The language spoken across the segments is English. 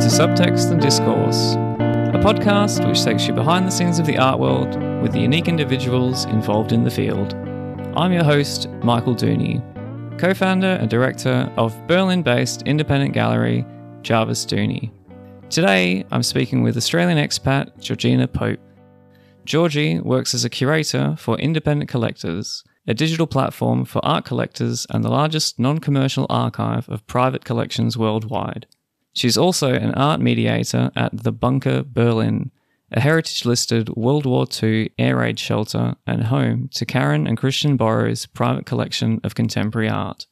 to Subtext and Discourse, a podcast which takes you behind the scenes of the art world with the unique individuals involved in the field. I'm your host, Michael Dooney, co founder and director of Berlin based independent gallery Jarvis Dooney. Today, I'm speaking with Australian expat Georgina Pope. Georgie works as a curator for Independent Collectors, a digital platform for art collectors and the largest non commercial archive of private collections worldwide. She's also an art mediator at the Bunker Berlin, a heritage listed World War II air raid shelter and home to Karen and Christian Borrow's private collection of contemporary art.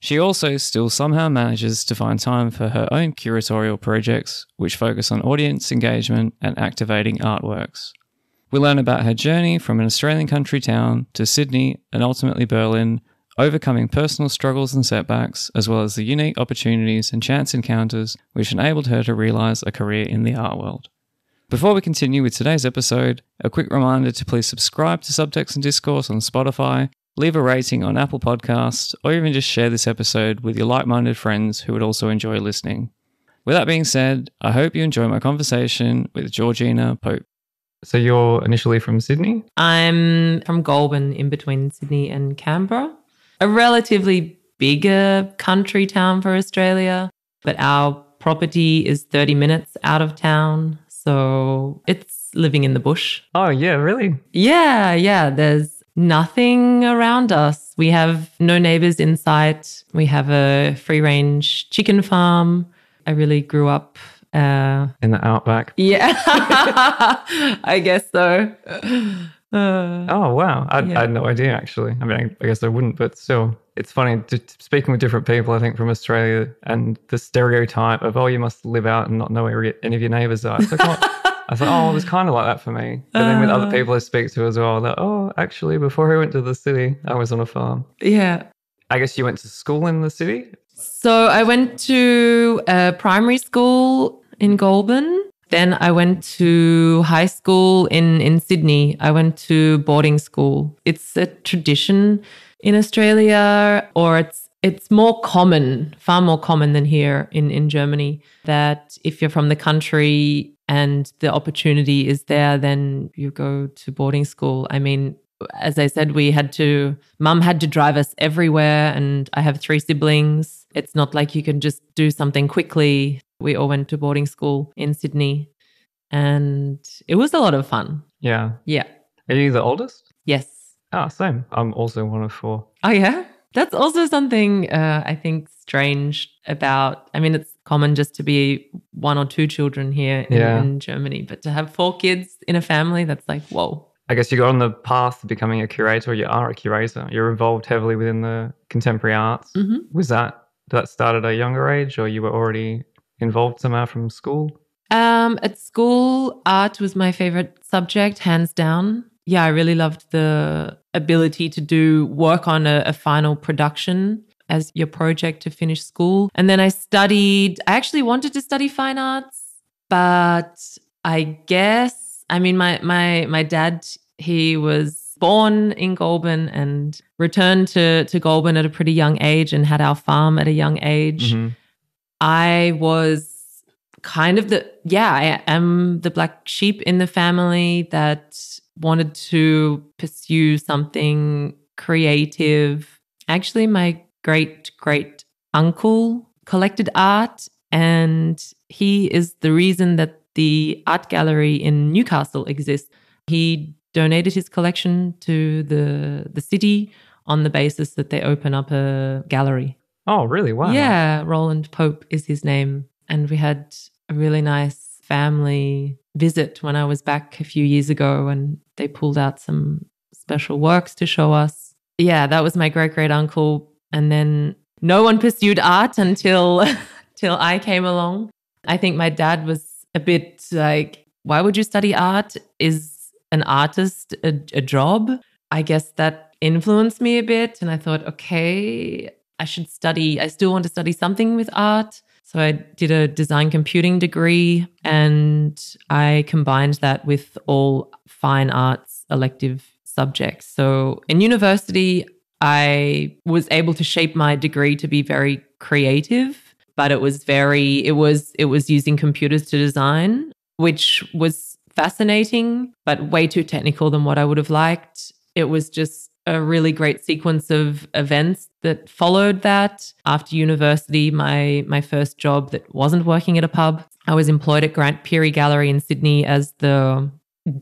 She also still somehow manages to find time for her own curatorial projects, which focus on audience engagement and activating artworks. We learn about her journey from an Australian country town to Sydney and ultimately Berlin overcoming personal struggles and setbacks, as well as the unique opportunities and chance encounters which enabled her to realize a career in the art world. Before we continue with today's episode, a quick reminder to please subscribe to Subtext and Discourse on Spotify, leave a rating on Apple Podcasts, or even just share this episode with your like minded friends who would also enjoy listening. With that being said, I hope you enjoy my conversation with Georgina Pope. So, you're initially from Sydney? I'm from Goulburn in between Sydney and Canberra a relatively bigger country town for Australia, but our property is 30 minutes out of town. So it's living in the bush. Oh, yeah, really? Yeah, yeah. There's nothing around us. We have no neighbors in sight. We have a free range chicken farm. I really grew up uh, in the outback. Yeah, I guess so. Uh, oh wow, I, yeah. I, had no idea actually. I mean, I, I, guess I wouldn't, but still, it's funny to, speaking with different people. I think from Australia and the stereotype of oh, you must live out and not know where any of your neighbours are. It's like, oh, I thought, oh, it was kind of like that for me. But then with other uh. people I speak to as well, that oh, actually, before I went to the city, I was on a farm. Yeah. I guess you went to school in the city. So I went to a primary school in Goulburn then I went to high school in, in Sydney. I went to boarding school. It's a tradition in Australia, or it's it's more common, far more common than here in, in Germany, that if you're from the country and the opportunity is there, then you go to boarding school. I mean, as I said, we had to, mum had to drive us everywhere, and I have three siblings. It's not like you can just do something quickly. We all went to boarding school in Sydney and it was a lot of fun. Yeah. Yeah. Are you the oldest? Yes. Ah, same. I'm also one of four. Oh, yeah. That's also something uh, I think strange about. I mean, it's common just to be one or two children here in, yeah. in Germany, but to have four kids in a family, that's like, whoa. I guess you got on the path to becoming a curator. You are a curator. You're involved heavily within the contemporary arts. Mm-hmm. Was that that started at a younger age, or you were already involved somehow from school? Um, at school, art was my favorite subject, hands down. Yeah, I really loved the ability to do work on a, a final production as your project to finish school. And then I studied, I actually wanted to study fine arts, but I guess, I mean, my, my, my dad, he was born in Goulburn and returned to, to Goulburn at a pretty young age and had our farm at a young age. Mm-hmm. I was kind of the, yeah, I am the black sheep in the family that wanted to pursue something creative. Actually, my great great uncle collected art, and he is the reason that the art gallery in Newcastle exists. He donated his collection to the the city on the basis that they open up a gallery Oh, really? Wow. Yeah, Roland Pope is his name. And we had a really nice family visit when I was back a few years ago and they pulled out some special works to show us. Yeah, that was my great great uncle. And then no one pursued art until till I came along. I think my dad was a bit like, why would you study art? Is an artist a, a job? I guess that influenced me a bit. And I thought, okay, I should study, I still want to study something with art. So I did a design computing degree and I combined that with all fine arts elective subjects. So in university, I was able to shape my degree to be very creative, but it was very it was it was using computers to design, which was fascinating, but way too technical than what I would have liked. It was just a really great sequence of events that followed that. After university, my my first job that wasn't working at a pub, I was employed at Grant Peary Gallery in Sydney as the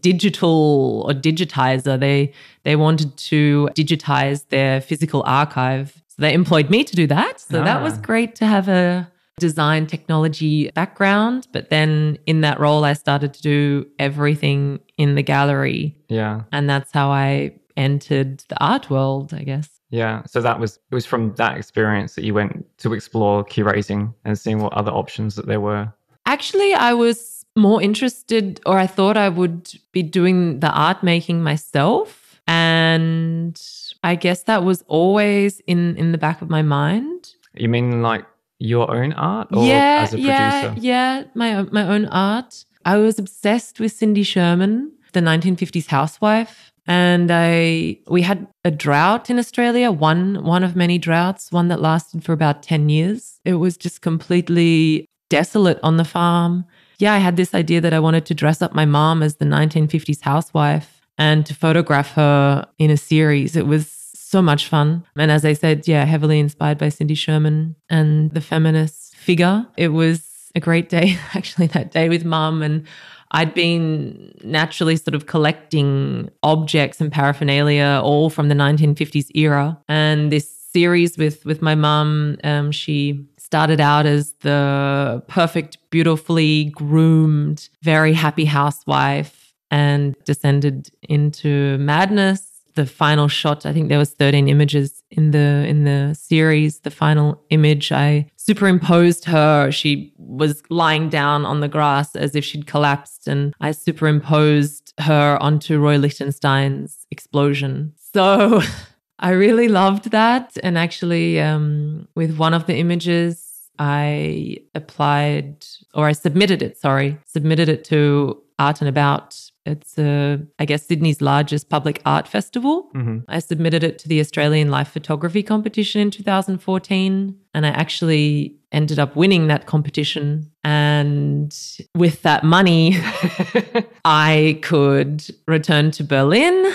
digital or digitizer. They they wanted to digitize their physical archive. So they employed me to do that. So ah. that was ah. great to have a design technology background, but then in that role I started to do everything in the gallery. Yeah. And that's how I entered the art world, I guess. Yeah. So that was it was from that experience that you went to explore curating and seeing what other options that there were. Actually, I was more interested or I thought I would be doing the art making myself and I guess that was always in in the back of my mind. You mean like your own art yeah, Yeah, yeah, my my own art. I was obsessed with Cindy Sherman, the 1950s housewife. And I we had a drought in Australia, one one of many droughts, one that lasted for about 10 years. It was just completely desolate on the farm. Yeah, I had this idea that I wanted to dress up my mom as the 1950s housewife and to photograph her in a series. It was so much fun. And as I said, yeah, heavily inspired by Cindy Sherman and the feminist figure. It was a great day, actually, that day with mum. And I'd been naturally sort of collecting objects and paraphernalia all from the 1950s era. And this series with with my mum, um, she started out as the perfect, beautifully groomed, very happy housewife and descended into madness the final shot. I think there was 13 images in the in the series. The final image, I superimposed her. She was lying down on the grass as if she'd collapsed, and I superimposed her onto Roy Lichtenstein's explosion. So I really loved that. And actually, um, with one of the images, I applied or I submitted it, sorry, submitted it to Art and About. It's, a I I guess, Sydney's largest public art festival. Mm-hmm. I submitted it to the Australian Life Photography Competition in 2014, and I actually ended up winning that competition. And with that money, I could return to Berlin.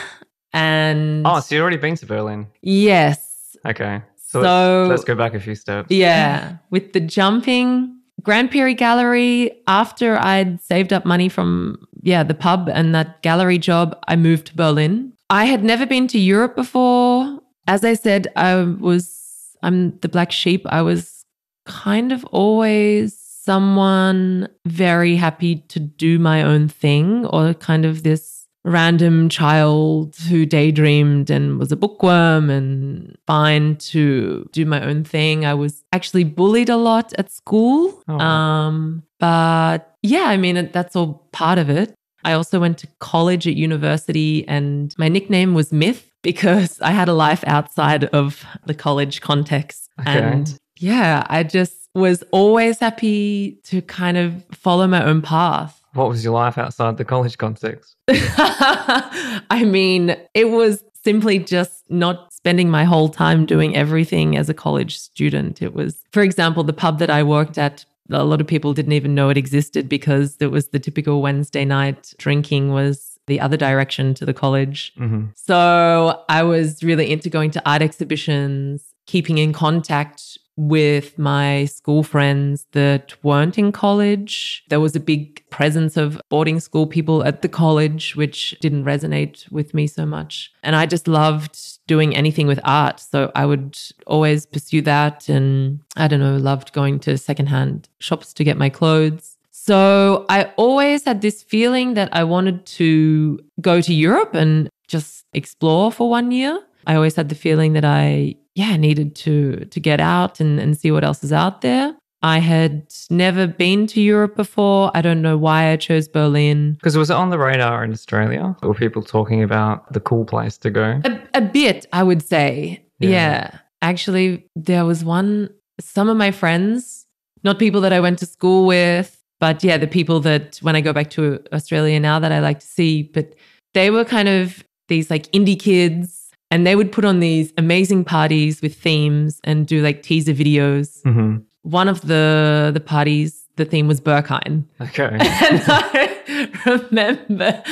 And oh, so you've already been to Berlin? Yes. Okay. So, so let's, let's go back a few steps. Yeah. With the jumping, Grand Prix Gallery, after I'd saved up money from, yeah, the pub and that gallery job, I moved to Berlin. I had never been to Europe before. As I said, I was, I'm the black sheep. I was kind of always someone very happy to do my own thing or kind of this random child who daydreamed and was a bookworm and fine to do my own thing. I was actually bullied a lot at school. Oh. Um, but yeah, I mean, that's all part of it. I also went to college at university, and my nickname was Myth because I had a life outside of the college context. Okay. And yeah, I just was always happy to kind of follow my own path what was your life outside the college context? I mean, it was simply just not spending my whole time doing everything as a college student. It was, for example, the pub that I worked at. A lot of people didn't even know it existed because it was the typical Wednesday night drinking was the other direction to the college. Mm-hmm. So I was really into going to art exhibitions, keeping in contact with my school friends that weren't in college. There was a big presence of boarding school people at the college, which didn't resonate with me so much. And I just loved doing anything with art. So I would always pursue that. And I don't know, loved going to secondhand shops to get my clothes. So I always had this feeling that I wanted to go to Europe and just explore for one year. I always had the feeling that I yeah, needed to to get out and, and see what else is out there. I had never been to Europe before. I don't know why I chose Berlin. Because was it on the radar in Australia? Were people talking about the cool place to go? A, a bit, I would say. Yeah. yeah. Actually, there was one, some of my friends, not people that I went to school with, but yeah, the people that when I go back to Australia now that I like to see, but they were kind of these like indie kids and they would put on these amazing parties with themes and do like teaser videos. Mm-hmm. One of the the parties, the theme was Berkheim. Okay. and I remember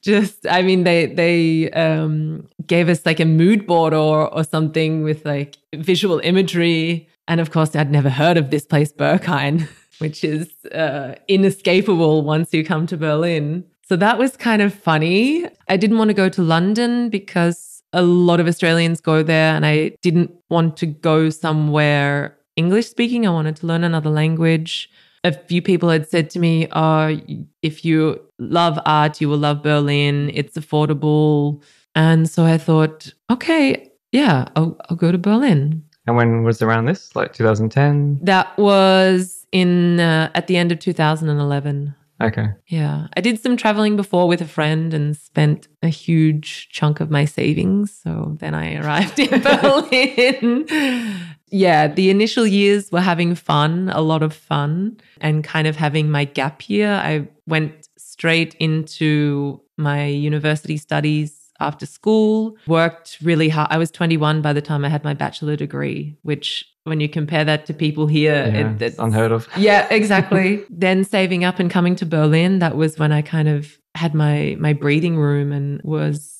just, I mean, they they um, gave us like a mood board or or something with like visual imagery. And of course, I'd never heard of this place, Berkheim, which is uh, inescapable once you come to Berlin. So that was kind of funny. I didn't want to go to London because a lot of Australians go there, and I didn't want to go somewhere English speaking. I wanted to learn another language. A few people had said to me, Oh, if you love art, you will love Berlin. It's affordable. And so I thought, okay, yeah, I'll, I'll go to Berlin. And when was around this? Like 2010? That was in uh, at the end of 2011. Okay. Yeah. I did some traveling before with a friend and spent a huge chunk of my savings. So then I arrived in Berlin. Yeah. The initial years were having fun, a lot of fun, and kind of having my gap year. I went straight into my university studies after school, worked really hard. I was 21 by the time I had my bachelor degree, which when you compare that to people here, yeah, it, it's unheard of. Yeah, exactly. then saving up and coming to Berlin, that was when I kind of had my my breathing room and was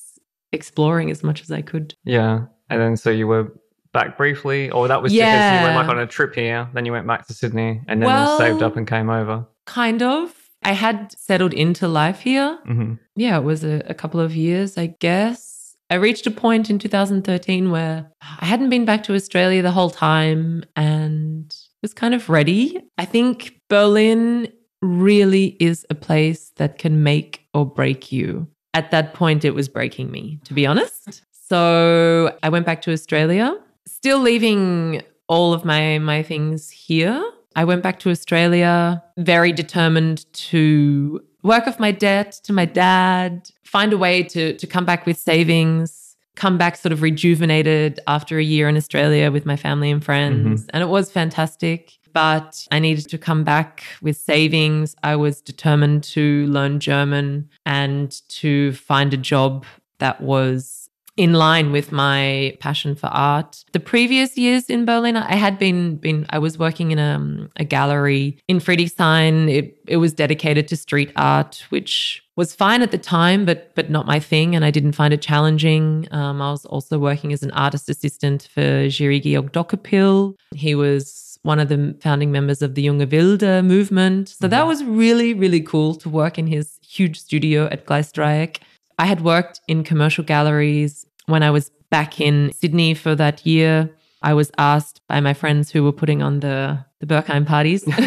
exploring as much as I could. Yeah. And then so you were back briefly, or that was yeah. because you went like on a trip here, then you went back to Sydney and then well, saved up and came over. Kind of. I had settled into life here. Mm-hmm. Yeah, it was a, a couple of years, I guess. I reached a point in 2013 where I hadn't been back to Australia the whole time and was kind of ready. I think Berlin really is a place that can make or break you. At that point, it was breaking me, to be honest. So I went back to Australia, still leaving all of my, my things here I went back to Australia, very determined to work off my debt to my dad, find a way to, to come back with savings, come back sort of rejuvenated after a year in Australia with my family and friends. Mm-hmm. And it was fantastic. But I needed to come back with savings. I was determined to learn German and to find a job that was in line with my passion for art. The previous years in Berlin, I had been been I was working in a, um, a gallery in Friedrichshain. It it was dedicated to street art, which was fine at the time, but but not my thing, and I didn't find it challenging. Um, I was also working as an artist assistant for Jiri Georg Dokapil. He was one of the founding members of the Junge Wilde movement. So mm-hmm. that was really, really cool to work in his huge studio at Gleisdreieck I had worked in commercial galleries when I was back in Sydney for that year. I was asked by my friends who were putting on the the Berkheim parties.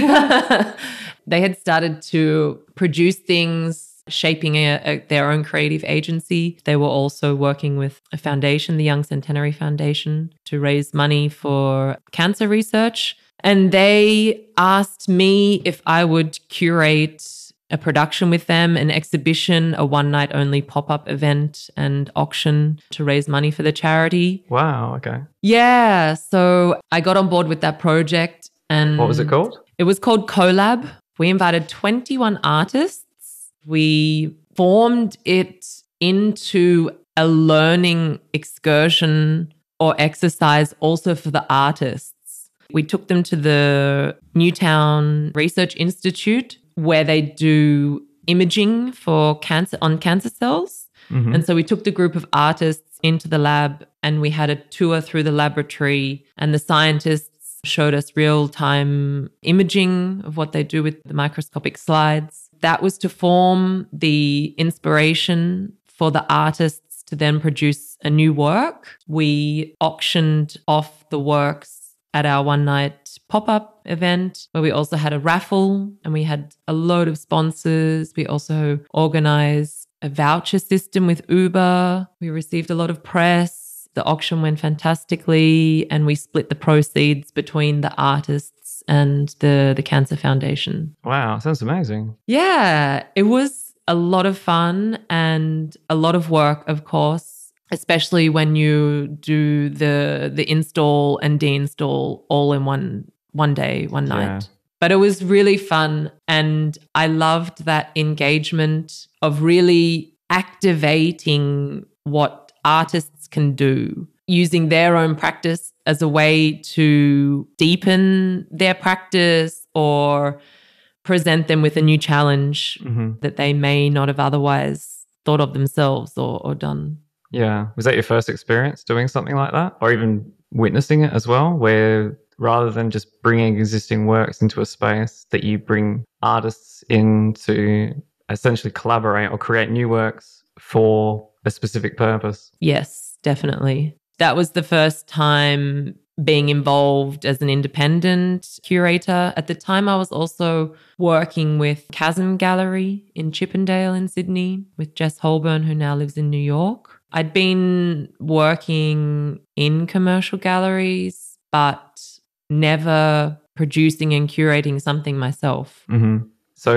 they had started to produce things shaping a, a, their own creative agency. They were also working with a foundation, the Young Centenary Foundation, to raise money for cancer research. And they asked me if I would curate a production with them, an exhibition, a one night only pop up event and auction to raise money for the charity. Wow. Okay. Yeah. So I got on board with that project. And what was it called? It was called Collab. We invited 21 artists. We formed it into a learning excursion or exercise also for the artists. We took them to the Newtown Research Institute where they do imaging for cancer on cancer cells. Mm-hmm. And so we took the group of artists into the lab and we had a tour through the laboratory and the scientists showed us real time imaging of what they do with the microscopic slides. That was to form the inspiration for the artists to then produce a new work. We auctioned off the works at our one night pop up event where we also had a raffle and we had a load of sponsors. We also organized a voucher system with Uber. We received a lot of press. The auction went fantastically, and we split the proceeds between the artists and the the Cancer Foundation. Wow, sounds amazing. Yeah, it was a lot of fun and a lot of work, of course especially when you do the the install and deinstall all in one one day, one night. Yeah. But it was really fun and I loved that engagement of really activating what artists can do using their own practice as a way to deepen their practice or present them with a new challenge mm-hmm. that they may not have otherwise thought of themselves or, or done. Yeah. Was that your first experience doing something like that or even witnessing it as well, where rather than just bringing existing works into a space, that you bring artists in to essentially collaborate or create new works for a specific purpose? Yes, definitely. That was the first time being involved as an independent curator. At the time, I was also working with Chasm Gallery in Chippendale in Sydney with Jess Holborn, who now lives in New York. I'd been working in commercial galleries, but never producing and curating something myself. Mm-hmm. So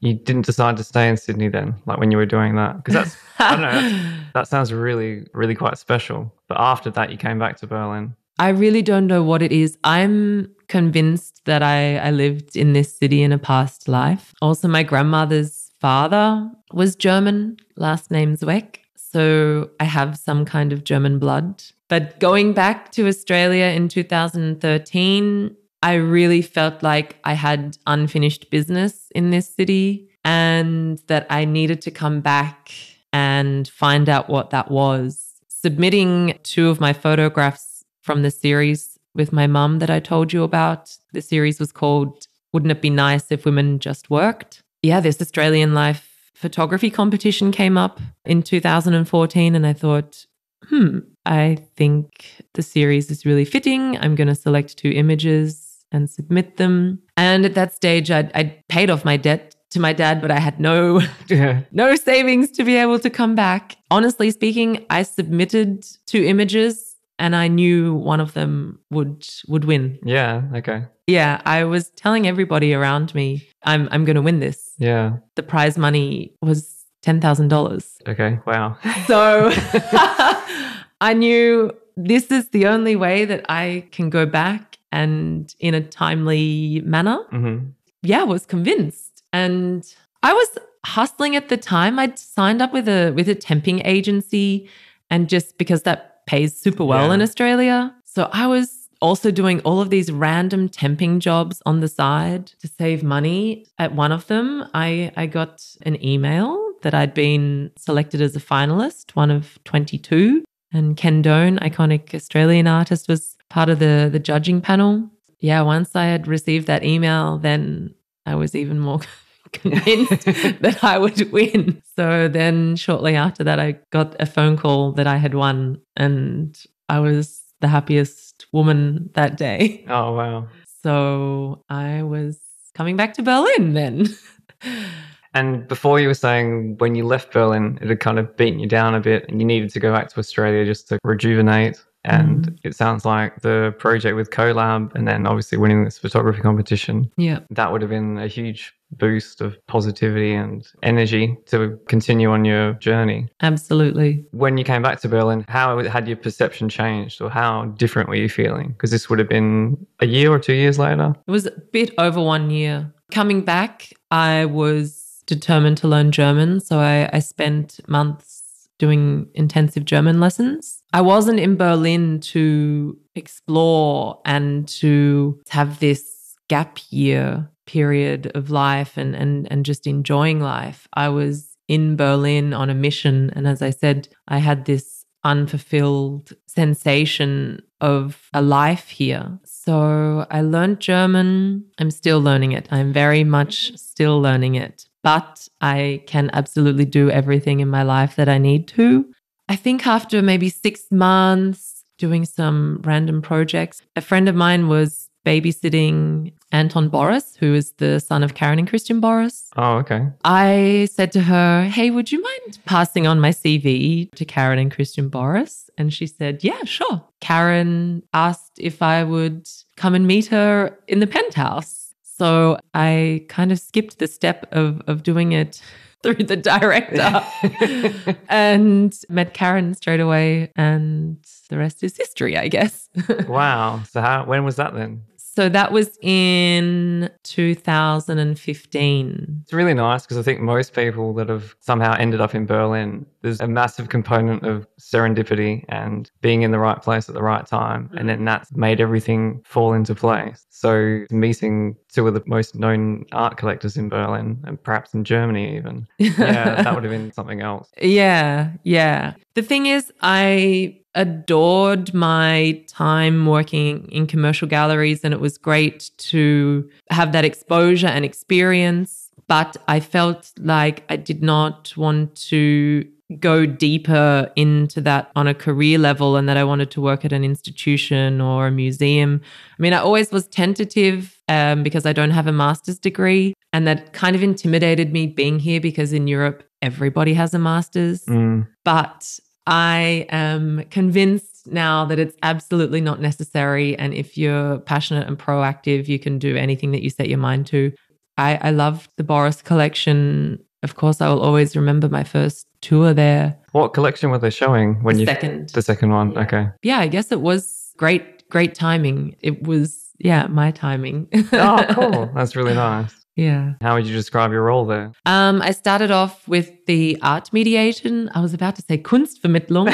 you didn't decide to stay in Sydney then, like when you were doing that, because that's I don't know that's, that sounds really, really quite special. But after that, you came back to Berlin. I really don't know what it is. I'm convinced that I, I lived in this city in a past life. Also, my grandmother's father was German, last name Zweck. So I have some kind of German blood. But going back to Australia in 2013, I really felt like I had unfinished business in this city and that I needed to come back and find out what that was. Submitting two of my photographs from the series with my mum that I told you about, the series was called Wouldn't It Be Nice If Women Just Worked? Yeah, this Australian life photography competition came up in 2014, and I thought, hmm, I think the series is really fitting. I'm going to select two images and submit them. And at that stage, I'd, I'd paid off my debt to my dad, but I had no yeah. no savings to be able to come back. Honestly speaking, I submitted two images and I knew one of them would would win. Yeah, okay. Yeah, I was telling everybody around me, I'm I'm going to win this. Yeah. The prize money was $10,000. Okay, wow. So I knew this is the only way that I can go back and in a timely manner. Mm-hmm. Yeah, was convinced. And I was hustling at the time. I'd signed up with a with a temping agency and just because that pays super well yeah. in Australia. So I was also doing all of these random temping jobs on the side to save money. At one of them, I, I got an email that I'd been selected as a finalist, one of 22. And Ken Doan, iconic Australian artist, was part of the, the judging panel. Yeah, once I had received that email, then I was even more convinced that I would win. So then shortly after that, I got a phone call that I had won and I was the happiest woman that day. Oh, wow. So I was coming back to Berlin then. And before you were saying when you left Berlin, it had kind of beaten you down a bit and you needed to go back to Australia just to rejuvenate. And mm. it sounds like the project with CoLab and then obviously winning this photography competition. Yeah. That would have been a huge boost of positivity and energy to continue on your journey. Absolutely. When you came back to Berlin, how had your perception changed or how different were you feeling? Because this would have been a year or two years later. It was a bit over one year. Coming back, I was determined to learn German. So I, I spent months doing intensive German lessons. I wasn't in Berlin to explore and to have this gap year period of life and and and just enjoying life. I was in Berlin on a mission and as I said, I had this unfulfilled sensation of a life here. So I learned German. I'm still learning it. I'm very much still learning it. But I can absolutely do everything in my life that I need to. I think after maybe six months doing some random projects, a friend of mine was babysitting Anton Boris, who is the son of Karen and Christian Boris. Oh, okay. I said to her, Hey, would you mind passing on my CV to Karen and Christian Boris? And she said, Yeah, sure. Karen asked if I would come and meet her in the penthouse. So I kind of skipped the step of, of doing it through the director and met Karen straight away and the rest is history, I guess. wow. So how, when was that then? So that was in 2015. It's really nice because I think most people that have somehow ended up in Berlin, there's a massive component of serendipity and being in the right place at the right time. Mm-hmm. And then that's made everything fall into place. So meeting two of the most known art collectors in Berlin and perhaps in Germany, even. Yeah, that would have been something else. Yeah, yeah. The thing is, I adored my time working in commercial galleries, and it was great to have that exposure and experience. But I felt like I did not want to go deeper into that on a career level and that I wanted to work at an institution or a museum. I mean, I always was tentative um, because I don't have a master's degree. And that kind of intimidated me being here because in Europe, everybody has a master's. Mm. But I am convinced now that it's absolutely not necessary. And if you're passionate and proactive, you can do anything that you set your mind to. I, I loved the Boris collection. Of course, I will always remember my first tour there. What collection were they showing when the you second the second one? Yeah. Okay. Yeah, I guess it was great, great timing. It was yeah, my timing. oh, cool. That's really nice. Yeah. How would you describe your role there? Um, I started off with the art mediation. I was about to say Kunstvermittlung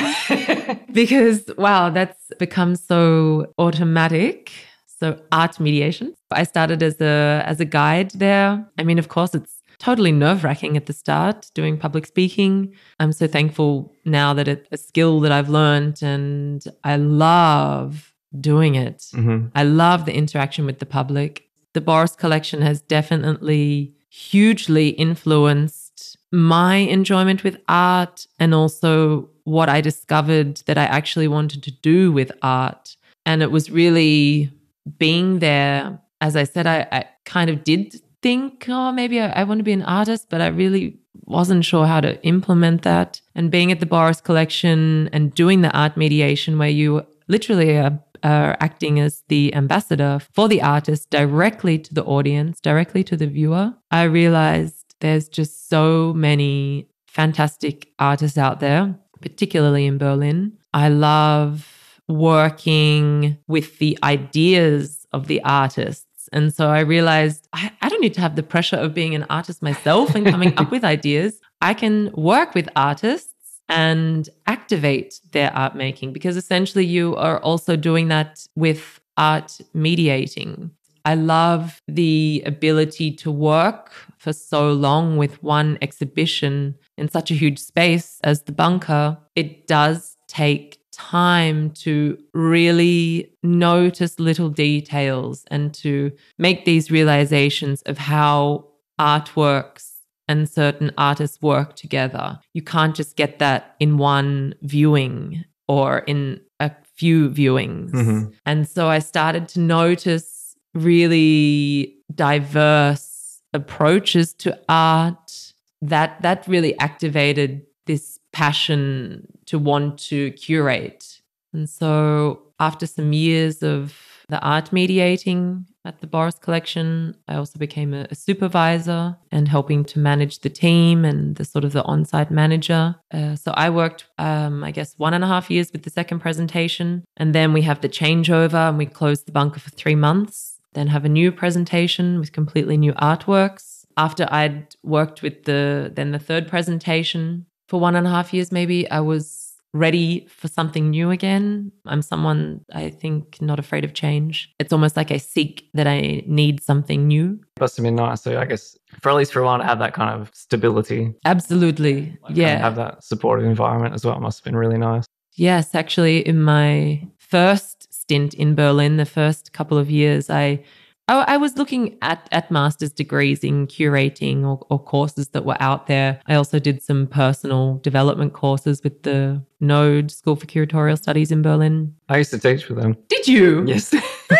because, wow, that's become so automatic. So art mediation. I started as a as a guide there. I mean, of course, it's totally nerve wracking at the start doing public speaking. I'm so thankful now that it's a skill that I've learned and I love doing it. Mm-hmm. I love the interaction with the public the Boris collection has definitely hugely influenced my enjoyment with art and also what I discovered that I actually wanted to do with art. And it was really being there. As I said, I, I kind of did think, oh, maybe I, I want to be an artist, but I really wasn't sure how to implement that. And being at the Boris Collection and doing the art mediation where you literally are are uh, acting as the ambassador for the artist directly to the audience, directly to the viewer, I realized there's just so many fantastic artists out there, particularly in Berlin. I love working with the ideas of the artists. And so I realized I, I don't need to have the pressure of being an artist myself and coming up with ideas. I can work with artists and activate their art making because essentially you are also doing that with art mediating. I love the ability to work for so long with one exhibition in such a huge space as the bunker. It does take time to really notice little details and to make these realizations of how art works and certain artists work together. You can't just get that in one viewing or in a few viewings. Mm-hmm. And so I started to notice really diverse approaches to art that that really activated this passion to want to curate. And so after some years of the art mediating at the Boris Collection. I also became a, a, supervisor and helping to manage the team and the sort of the on site manager. Uh, so I worked, um, I guess, one and a half years with the second presentation. And then we have the changeover and we close the bunker for three months, then have a new presentation with completely new artworks. After I'd worked with the then the third presentation for one and a half years, maybe I was ready for something new again. I'm someone, I think, not afraid of change. It's almost like I seek that I need something new. It must have been nice. So I guess for at least for a while to have that kind of stability. Absolutely. Like, yeah. Have that supportive environment as well. It must have been really nice. Yes, actually, in my first stint in Berlin, the first couple of years, I I, oh, I was looking at, at master's degrees in curating or, or courses that were out there. I also did some personal development courses with the Node School for Curatorial Studies in Berlin. I used to teach with them. Did you? Yes.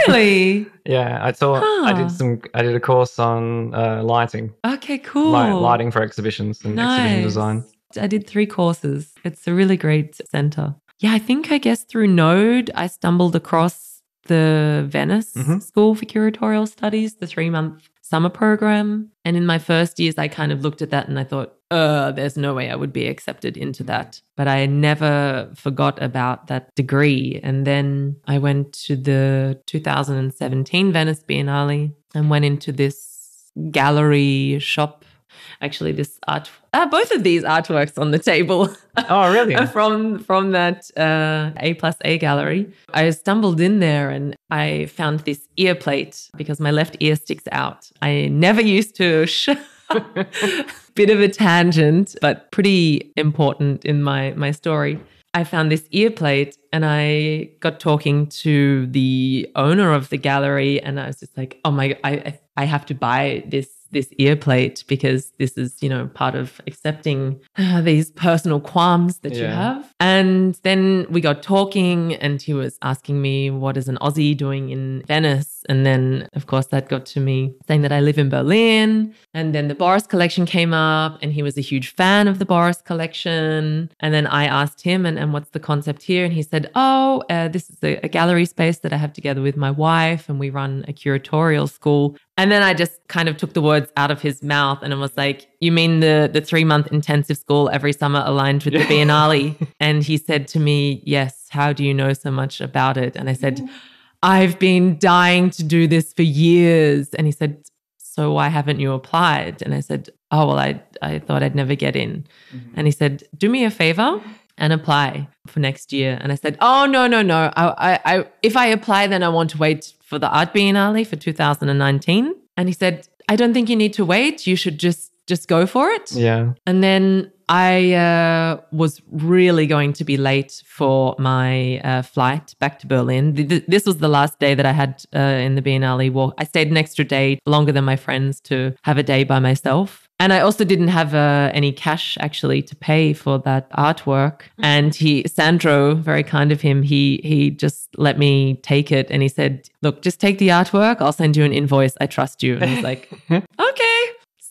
really? yeah, I taught. Huh. I did some. I did a course on uh, lighting. Okay, cool. Light, lighting for exhibitions and nice. exhibition design. I did three courses. It's a really great center. Yeah, I think I guess through Node I stumbled across the Venice mm-hmm. School for Curatorial Studies, the three month summer program. And in my first years, I kind of looked at that and I thought, uh, there's no way I would be accepted into that. But I never forgot about that degree. And then I went to the 2017 Venice Biennale and went into this gallery shop actually this art uh, both of these artworks on the table oh really from from that uh, a plus a gallery i stumbled in there and i found this ear plate because my left ear sticks out i never used to sh- bit of a tangent but pretty important in my my story I found this ear plate and I got talking to the owner of the gallery and I was just like, oh my, I, I have to buy this this ear plate because this is, you know, part of accepting uh, these personal qualms that yeah. you have. And then we got talking, and he was asking me, What is an Aussie doing in Venice? And then, of course, that got to me saying that I live in Berlin. And then the Boris collection came up, and he was a huge fan of the Boris collection. And then I asked him, and, and what's the concept here? And he said, Oh, uh, this is a, a gallery space that I have together with my wife, and we run a curatorial school. And then I just kind of took the words out of his mouth and was like, You mean the, the three month intensive school every summer aligned with the Biennale? and he said to me, Yes, how do you know so much about it? And I said, mm. I've been dying to do this for years. And he said, So why haven't you applied? And I said, Oh, well, I, I thought I'd never get in. Mm-hmm. And he said, Do me a favor and apply for next year. And I said, Oh, no, no, no. I, I, I, if I apply, then I want to wait for the Art Biennale for 2019. And he said, I don't think you need to wait. You should just just go for it. Yeah. And then I uh, was really going to be late for my uh, flight back to Berlin. Th- th- this was the last day that I had uh, in the Biennale walk. I stayed an extra day longer than my friends to have a day by myself. And I also didn't have uh, any cash actually to pay for that artwork. Mm-hmm. And he, Sandro, very kind of him, he he just let me take it, and he said, "Look, just take the artwork. I'll send you an invoice. I trust you." And I was like, "Okay."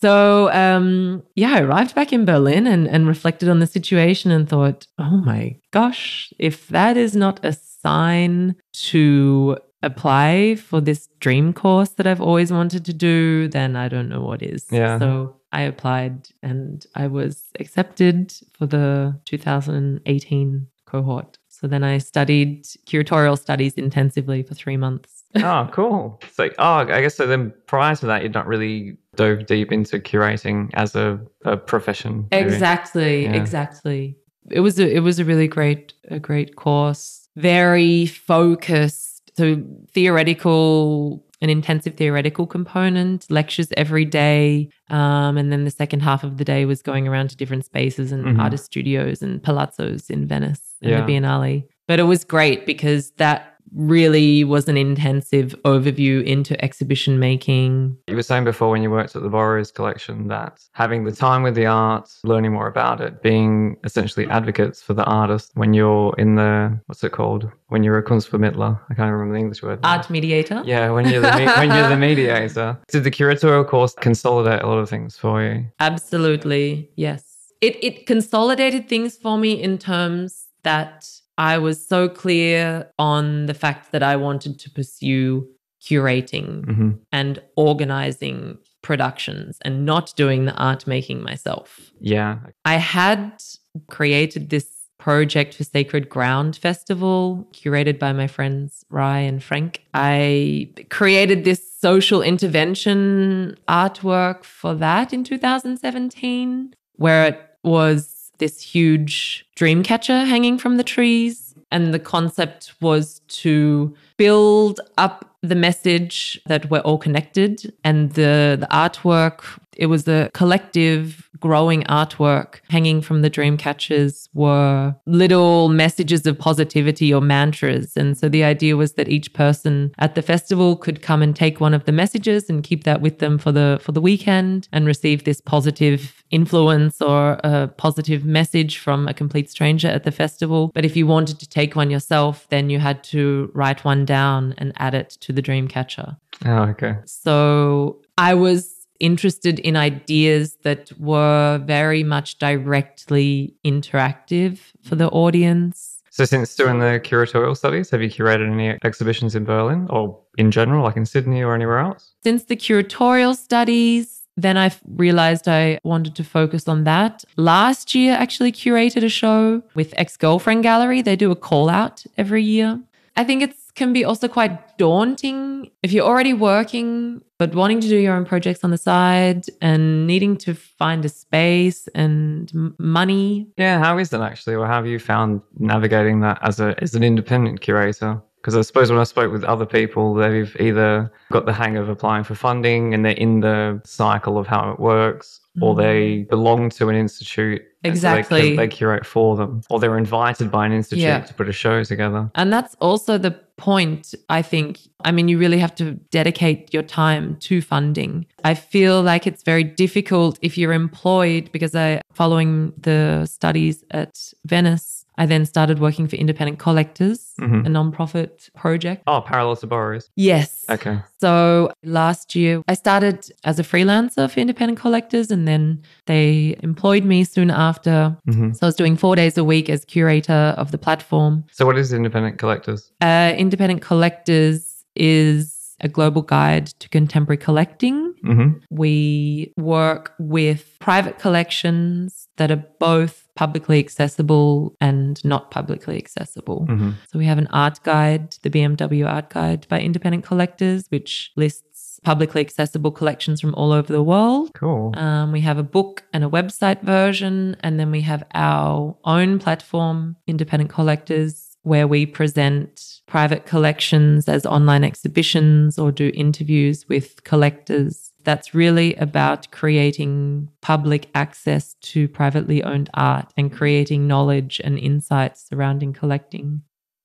So um, yeah, I arrived back in Berlin and, and reflected on the situation and thought, oh my gosh, if that is not a sign to apply for this dream course that I've always wanted to do, then I don't know what is. Yeah. So I applied and I was accepted for the 2018 cohort. So then I studied curatorial studies intensively for three months oh, cool. So, oh, I guess so. Then prior to that, you'd not really dove deep into curating as a, a profession. Maybe. Exactly, yeah. exactly. It was a, it was a really great a great course. Very focused, so theoretical, an intensive theoretical component, lectures every day, um, and then the second half of the day was going around to different spaces and mm-hmm. artist studios and palazzos in Venice and yeah. the Biennale. But it was great because that really was an intensive overview into exhibition making. You were saying before when you worked at the Borrowers Collection that having the time with the art, learning more about it, being essentially advocates for the artist when you're in the, what's it called? When you're a Kunstvermittler. I can't remember the English word. Art mediator? Yeah, when you're the, when you're the mediator. Did the curatorial course consolidate a lot of things for you? Absolutely, yes. It, it consolidated things for me in terms that I was so clear on the fact that I wanted to pursue curating mm-hmm. and organizing productions and not doing the art making myself. Yeah. I had created this project for Sacred Ground Festival, curated by my friends Rye and Frank. I created this social intervention artwork for that in 2017, where it was this huge dream catcher hanging from the trees. And the concept was to build up the message that we're all connected. And the, the artwork it was a collective growing artwork hanging from the dream catchers were little messages of positivity or mantras. And so the idea was that each person at the festival could come and take one of the messages and keep that with them for the for the weekend and receive this positive influence or a positive message from a complete stranger at the festival. But if you wanted to take one yourself, then you had to write one down and add it to the dream catcher. Oh, okay. So I was interested in ideas that were very much directly interactive for the audience. So, since doing the curatorial studies, have you curated any exhibitions in Berlin or in general, like in Sydney or anywhere else? Since the curatorial studies, then I realized I wanted to focus on that. Last year, actually curated a show with Ex Girlfriend Gallery. They do a call out every year. I think it can be also quite daunting if you're already working but wanting to do your own projects on the side and needing to find a space and money. Yeah, how is that actually? Or how have you found navigating that as a as an independent curator? Because I suppose when I spoke with other people, they've either got the hang of applying for funding and they're in the cycle of how it works, mm or they belong to an institute. Exactly. So they, they, curate for them, or they're invited by an institute yeah. to put a show together. And that's also the point, I think. I mean, you really have to dedicate your time to funding. I feel like it's very difficult if you're employed because I, following the studies at Venice, I then started working for Independent Collectors, mm-hmm. a nonprofit project. Oh, parallel to borrowers. Yes. Okay. So last year, I started as a freelancer for Independent Collectors, and then they employed me soon after. Mm-hmm. So I was doing four days a week as curator of the platform. So, what is Independent Collectors? Uh, Independent Collectors is a global guide to contemporary collecting. Mm-hmm. We work with private collections that are both publicly accessible and not publicly accessible. Mm-hmm. So we have an art guide, the BMW Art Guide by Independent Collectors, which lists publicly accessible collections from all over the world. Cool. Um, we have a book and a website version, and then we have our own platform, Independent Collectors, where we present private collections as online exhibitions or do interviews with collectors that's really about creating public access to privately owned art and creating knowledge and insights surrounding collecting.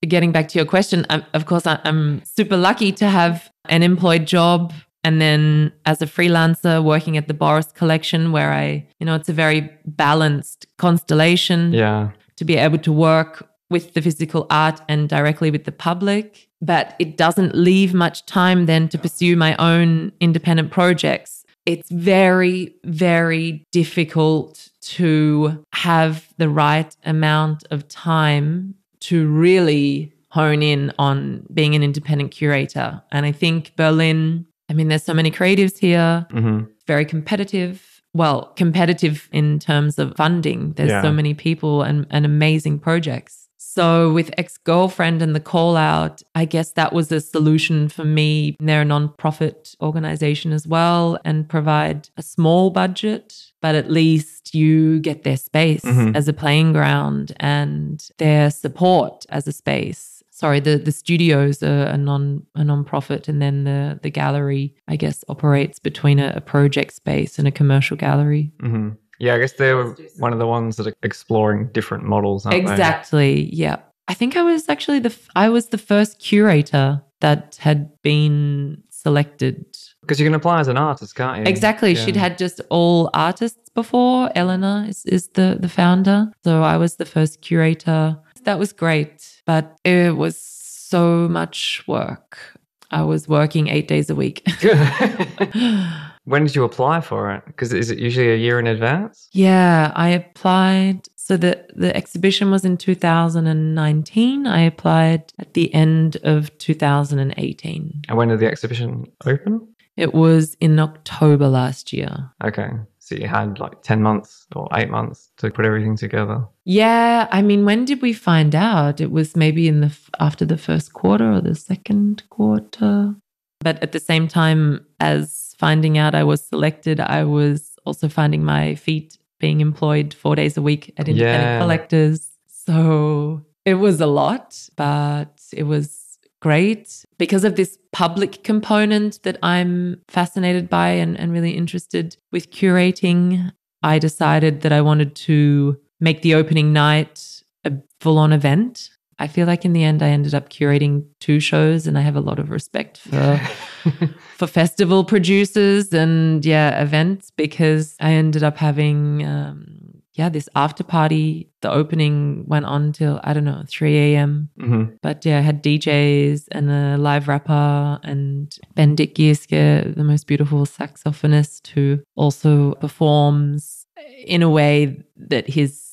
Getting back to your question, I'm, of course, I'm super lucky to have an employed job and then as a freelancer working at the Boris collection where I, you know, it's a very balanced constellation. Yeah. To be able to work with the physical art and directly with the public but it doesn't leave much time then to pursue my own independent projects. It's very, very difficult to have the right amount of time to really hone in on being an independent curator. And I think Berlin, I mean, there's so many creatives here, mm-hmm. very competitive. Well, competitive in terms of funding. There's yeah. so many people and, and amazing projects. So with ex girlfriend and the call out, I guess that was a solution for me. They're a non-profit organization as well and provide a small budget, but at least you get their space mm-hmm. as a playing ground and their support as a space sorry, the the studios are a non a non-profit and then the the gallery, I guess, operates between a, a project space and a commercial gallery. Mm-hmm. Yeah, I guess they're one of the ones that are exploring different models. exactly. They? Yeah. I think I was actually the f- I was the first curator that had been selected. Because you can apply as an artist, can't you? Exactly. Yeah. She'd had just all artists before. Eleanor is, is the, the founder. So I was the first curator. That was great, but it was so much work. I was working eight days a week. When did you apply for it? Because is it usually a year in advance? Yeah, I applied. So the, the exhibition was in 2019. I applied at the end of 2018. And when did the exhibition open? It was in October last year. Okay. So you had like 10 months or eight months to put everything together. Yeah. I mean, when did we find out? It was maybe in the, after the first quarter or the second quarter. But at the same time as finding out I was selected, I was also finding my feet being employed four days a week at independent yeah. collectors. So it was a lot, but it was great because of this public component that I'm fascinated by and, and really interested with curating. I decided that I wanted to make the opening night a full on event. I feel like in the end, I ended up curating two shows, and I have a lot of respect for for festival producers and yeah events because I ended up having um, yeah this after party. The opening went on till I don't know three a.m. Mm-hmm. But yeah, I had DJs and a live rapper and Bendik Gierske, the most beautiful saxophonist, who also performs in a way that his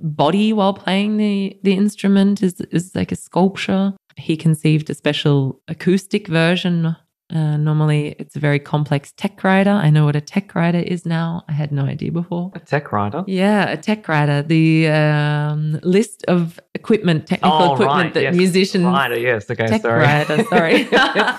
body while playing the, the instrument is, is like a sculpture. He conceived a special acoustic version. Uh, normally, it's a very complex tech writer. I know what a tech writer is now. I had no idea before. A tech writer? Yeah, a tech writer. The um, list of equipment, technical oh, equipment right, that yes. musicians. Rider, yes. Okay, tech sorry. writer. sorry.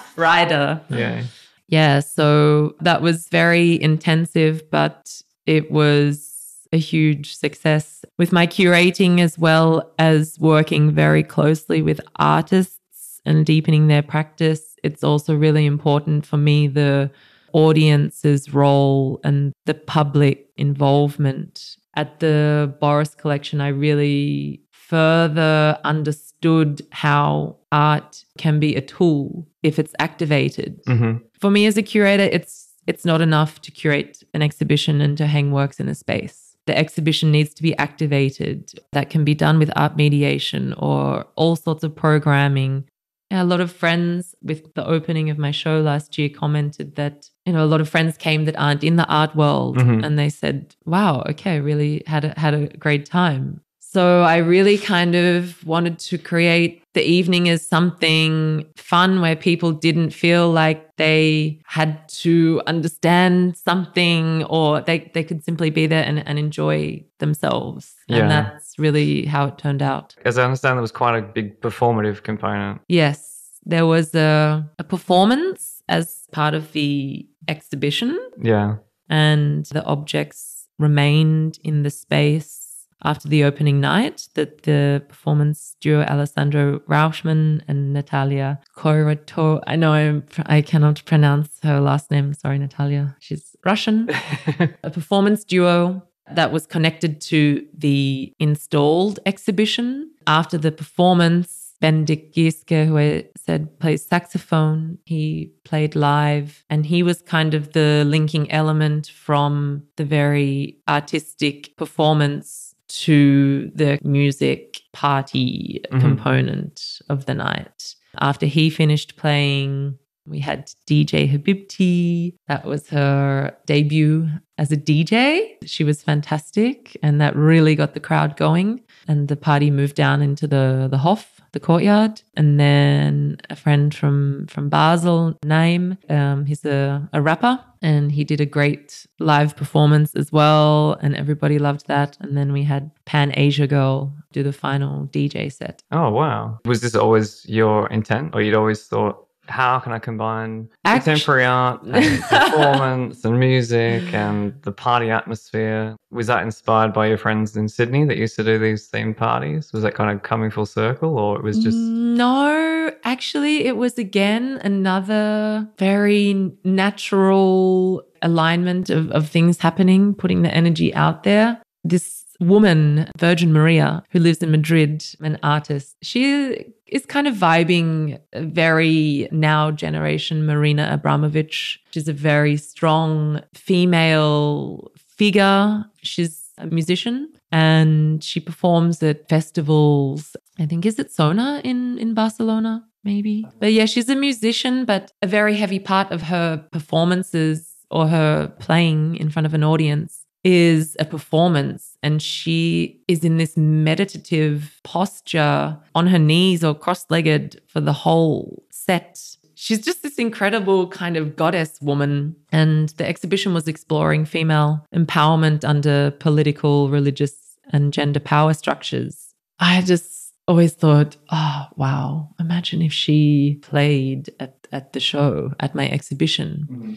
rider. Yeah. Yeah. So that was very intensive, but it was a huge success with my curating as well as working very closely with artists and deepening their practice. It's also really important for me the audience's role and the public involvement. At the Boris collection, I really further understood how art can be a tool if it's activated. Mm-hmm. For me as a curator, it's it's not enough to curate an exhibition and to hang works in a space the exhibition needs to be activated. That can be done with art mediation or all sorts of programming. A lot of friends with the opening of my show last year commented that, you know, a lot of friends came that aren't in the art world mm-hmm. and they said, wow, okay, really had a, had a great time. So I really kind of wanted to create the evening as something fun where people didn't feel like they had to understand something or they, they could simply be there and, and enjoy themselves. Yeah. And that's really how it turned out. As I understand, there was quite a big performative component. Yes. There was a, a performance as part of the exhibition. Yeah. And the objects remained in the space after the opening night that the performance duo Alessandro Rauschman and Natalia korotov I know I'm, I cannot pronounce her last name. Sorry, Natalia. She's Russian. a performance duo that was connected to the installed exhibition. After the performance, Bendik Gieske, who I said plays saxophone, he played live and he was kind of the linking element from the very artistic performance to the music party mm-hmm. component of the night. After he finished playing, we had DJ Habibti. That was her debut as a DJ. She was fantastic, and that really got the crowd going. And the party moved down into the the Hof, the courtyard. And then a friend from from Basel, Naim, um, he's a, a rapper and he did a great live performance as well and everybody loved that and then we had pan asia girl do the final dj set oh wow was this always your intent or you'd always thought how can I combine contemporary art and performance and music and the party atmosphere? Was that inspired by your friends in Sydney that used to do these theme parties? Was that kind of coming full circle or it was just. No, actually, it was again another very natural alignment of, of things happening, putting the energy out there. This woman, Virgin Maria, who lives in Madrid, an artist, she is kind of vibing very now generation Marina Abramovich. She's a very strong female figure. She's a musician and she performs at festivals. I think is it Sona in in Barcelona maybe. But yeah, she's a musician, but a very heavy part of her performances or her playing in front of an audience is a performance and she is in this meditative posture on her knees or cross legged for the whole set. She's just this incredible kind of goddess woman. And the exhibition was exploring female empowerment under political, religious, and gender power structures. I just always thought, oh, wow, imagine if she played at, at the show, at my exhibition. Mm-hmm.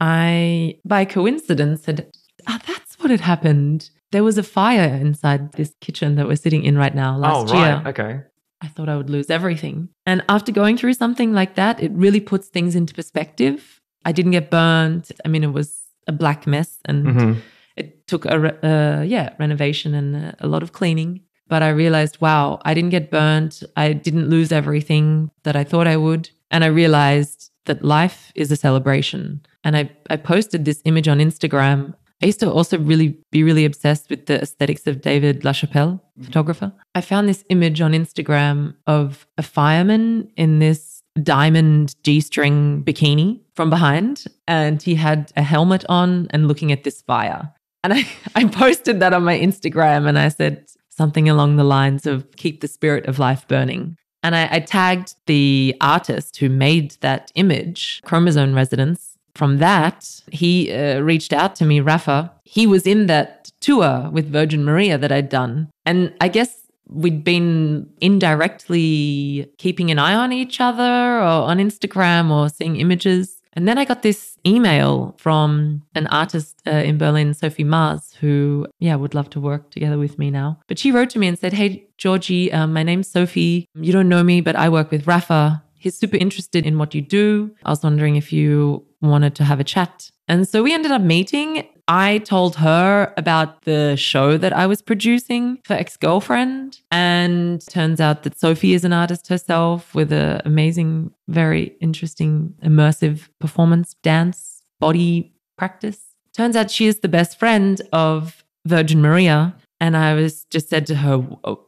I, by coincidence, had, oh, that's what had happened. There was a fire inside this kitchen that we're sitting in right now oh, last oh, right. year. Okay. I thought I would lose everything. And after going through something like that, it really puts things into perspective. I didn't get burned. I mean, it was a black mess and mm-hmm. it took a re- uh, yeah, renovation and a lot of cleaning, but I realized, wow, I didn't get burned. I didn't lose everything that I thought I would. And I realized that life is a celebration. And I, I posted this image on Instagram I used to also really be really obsessed with the aesthetics of David LaChapelle, mm-hmm. photographer. I found this image on Instagram of a fireman in this diamond G string bikini from behind, and he had a helmet on and looking at this fire. And I, I posted that on my Instagram and I said something along the lines of keep the spirit of life burning. And I, I tagged the artist who made that image, Chromosome Residence, from that, he uh, reached out to me, Rafa. He was in that tour with Virgin Maria that I'd done. And I guess we'd been indirectly keeping an eye on each other or on Instagram or seeing images. And then I got this email from an artist uh, in Berlin, Sophie Mars, who, yeah, would love to work together with me now. But she wrote to me and said, Hey, Georgie, uh, my name's Sophie. You don't know me, but I work with Rafa. He's super interested in what you do. I was wondering if you wanted to have a chat. And so we ended up meeting. I told her about the show that I was producing for Ex Girlfriend. And turns out that Sophie is an artist herself with an amazing, very interesting, immersive performance, dance, body practice. Turns out she is the best friend of Virgin Maria. And I was just said to her,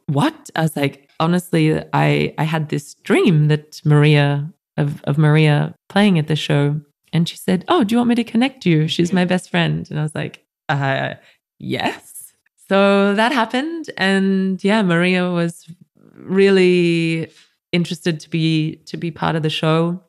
What? I was like, honestly, I I had this dream that Maria of, of Maria playing at the show, and she said, "Oh, do you want me to connect you? She's my best friend." And I was like, uh, "Yes." So that happened, and yeah, Maria was really interested to be to be part of the show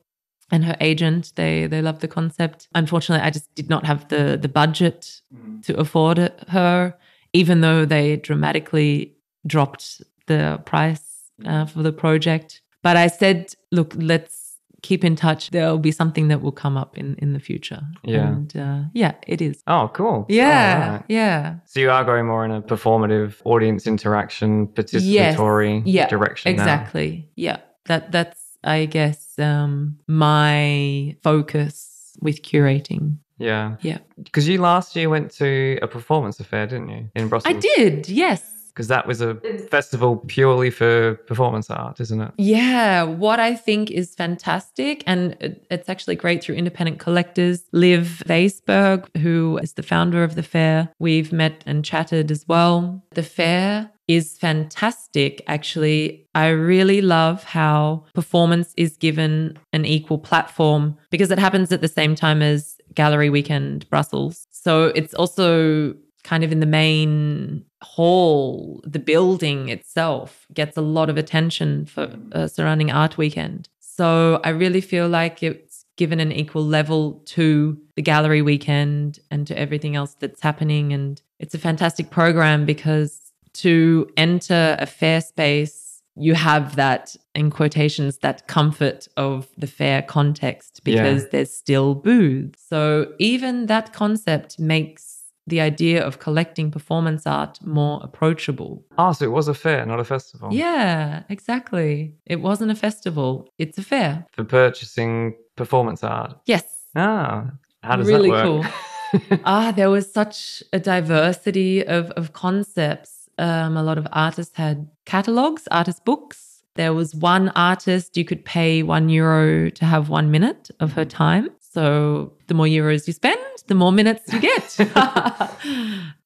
and her agent they they loved the concept unfortunately i just did not have the the budget mm. to afford her even though they dramatically dropped the price uh, for the project. But I said, look, let's keep in touch. There will be something that will come up in in the future. Yeah, and, uh, yeah, it is. Oh, cool. Yeah, oh, right. yeah. So you are going more in a performative, audience interaction, participatory yes. yeah, direction. Exactly. Now. Yeah. That that's I guess um, my focus with curating. Yeah. Yeah. Because you last year went to a performance affair, didn't you, in Brussels? I did. Yes because that was a festival purely for performance art, isn't it? Yeah. What I think is fantastic, and it's actually great through independent collectors, Liv Weisberg, who is the founder of the fair. We've met and chatted as well. The fair is fantastic, actually. I really love how performance is given an equal platform because it happens at the same time as Gallery Weekend Brussels. So it's also kind of in the main hall, the building itself gets a lot of attention for uh, surrounding Art Weekend. So I really feel like it's given an equal level to the gallery weekend and to everything else that's happening. And it's a fantastic program because to enter a fair space, you have that, in quotations, that comfort of the fair context because yeah. there's still booths. So even that concept makes the idea of collecting performance art more approachable. Ah, so it was a fair, not a festival. Yeah, exactly. It wasn't a festival, it's a fair. For purchasing performance art? Yes. Ah, how does really that work? cool. ah, there was such a diversity of, of concepts. Um, a lot of artists had catalogs, artist books. There was one artist you could pay one euro to have one minute of her mm-hmm. time. So the more euros you spend, the more minutes you get.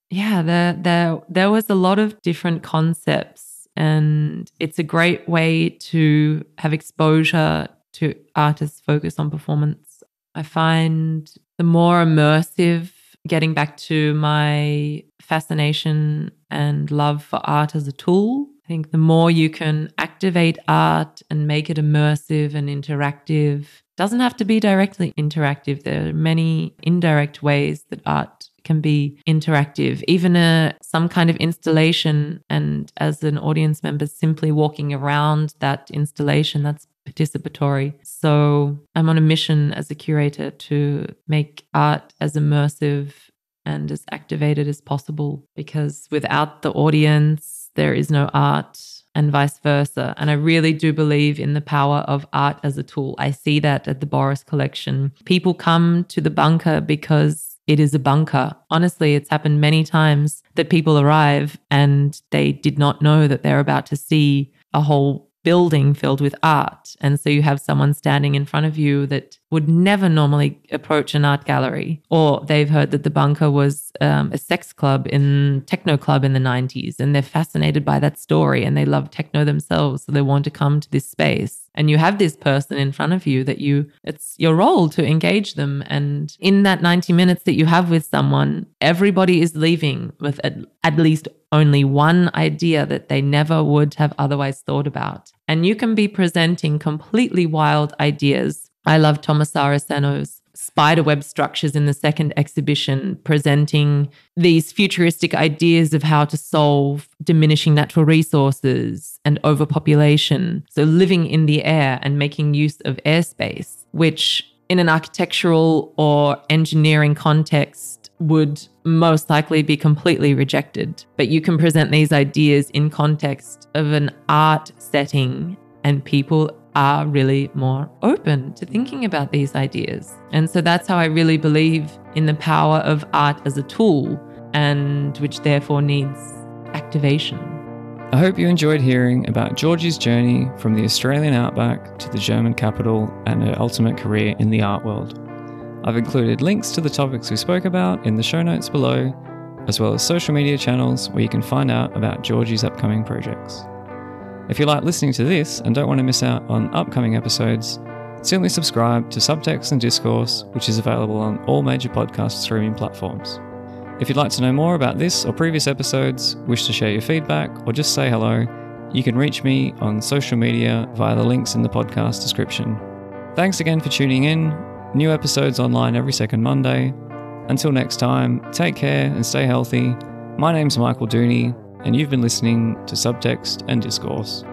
yeah, there, there, there was a lot of different concepts, and it's a great way to have exposure to artists focus on performance. I find the more immersive getting back to my fascination and love for art as a tool. I think the more you can activate art and make it immersive and interactive, doesn't have to be directly interactive. There are many indirect ways that art can be interactive. Even a some kind of installation and as an audience member simply walking around that installation that's participatory. So I'm on a mission as a curator to make art as immersive and as activated as possible because without the audience there is no art and vice versa. And I really do believe in the power of art as a tool. I see that at the Boris collection. People come to the bunker because it is a bunker. Honestly, it's happened many times that people arrive and they did not know that they're about to see a whole building filled with art. And so you have someone standing in front of you that would never normally approach an art gallery. Or they've heard that the bunker was um, a sex club in techno club in the 90s, and they're fascinated by that story and they love techno themselves. So they want to come to this space and you have this person in front of you that you it's your role to engage them and in that 90 minutes that you have with someone everybody is leaving with at, at least only one idea that they never would have otherwise thought about and you can be presenting completely wild ideas I love Thomas Seno's spiderweb structures in the second exhibition, presenting these futuristic ideas of how to solve diminishing natural resources and overpopulation. So, living in the air and making use of airspace, which in an architectural or engineering context would most likely be completely rejected. But you can present these ideas in context of an art setting and people are really more open to thinking about these ideas. And so that's how I really believe in the power of art as a tool, and which therefore needs activation. I hope you enjoyed hearing about Georgie's journey from the Australian outback to the German capital and her ultimate career in the art world. I've included links to the topics we spoke about in the show notes below, as well as social media channels where you can find out about Georgie's upcoming projects. If you like listening to this and don't want to miss out on upcoming episodes, simply subscribe to Subtext and Discourse, which is available on all major podcast streaming platforms. If you'd like to know more about this or previous episodes, wish to share your feedback, or just say hello, you can reach me on social media via the links in the podcast description. Thanks again for tuning in. New episodes online every second Monday. Until next time, take care and stay healthy. My name's Michael Dooney, and you've been listening to Subtext and Discourse.